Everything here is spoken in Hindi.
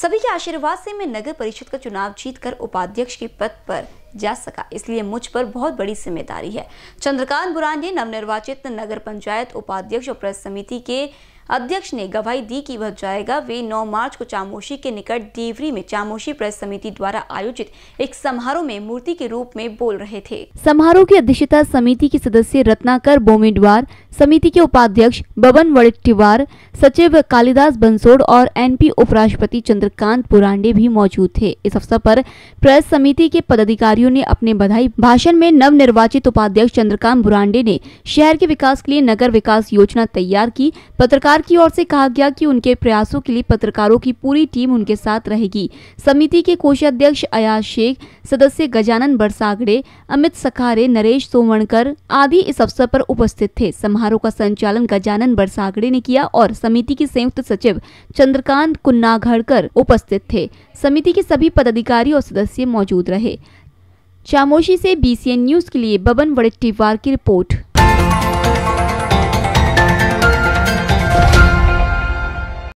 सभी के आशीर्वाद से मैं नगर परिषद का चुनाव जीतकर उपाध्यक्ष के पद पर जा सका इसलिए मुझ पर बहुत बड़ी जिम्मेदारी है चंद्रकांत बुरान ने नवनिर्वाचित नगर पंचायत उपाध्यक्ष और प्रेस समिति के अध्यक्ष ने गवाही दी कि वह जाएगा वे 9 मार्च को चामोशी के निकट देवरी में चामोशी प्रेस समिति द्वारा आयोजित एक समारोह में मूर्ति के रूप में बोल रहे थे समारोह की अध्यक्षता समिति के सदस्य रत्नाकर बोमेडवार समिति के उपाध्यक्ष बबन वड़िट्टीवार सचिव कालिदास बंसोड़ और एन उपराष्ट्रपति चंद्रकांत पुरांडे भी मौजूद थे इस अवसर आरोप प्रेस समिति के पदाधिकारियों ने अपने बधाई भाषण में नवनिर्वाचित उपाध्यक्ष चंद्रकांत बुरांडे ने शहर के विकास के लिए नगर विकास योजना तैयार की पत्रकार सरकार की ओर से कहा गया कि उनके प्रयासों के लिए पत्रकारों की पूरी टीम उनके साथ रहेगी समिति के कोषाध्यक्ष अयाज शेख सदस्य गजानन बरसागड़े अमित सखारे नरेश सोमणकर आदि इस अवसर पर उपस्थित थे समारोह का संचालन गजानन बरसागड़े ने किया और समिति के संयुक्त सचिव चंद्रकांत कुन्नाघड़कर उपस्थित थे समिति के सभी पदाधिकारी और सदस्य मौजूद रहे चामोशी से बी न्यूज के लिए बबन वड़ेट्टीवार की रिपोर्ट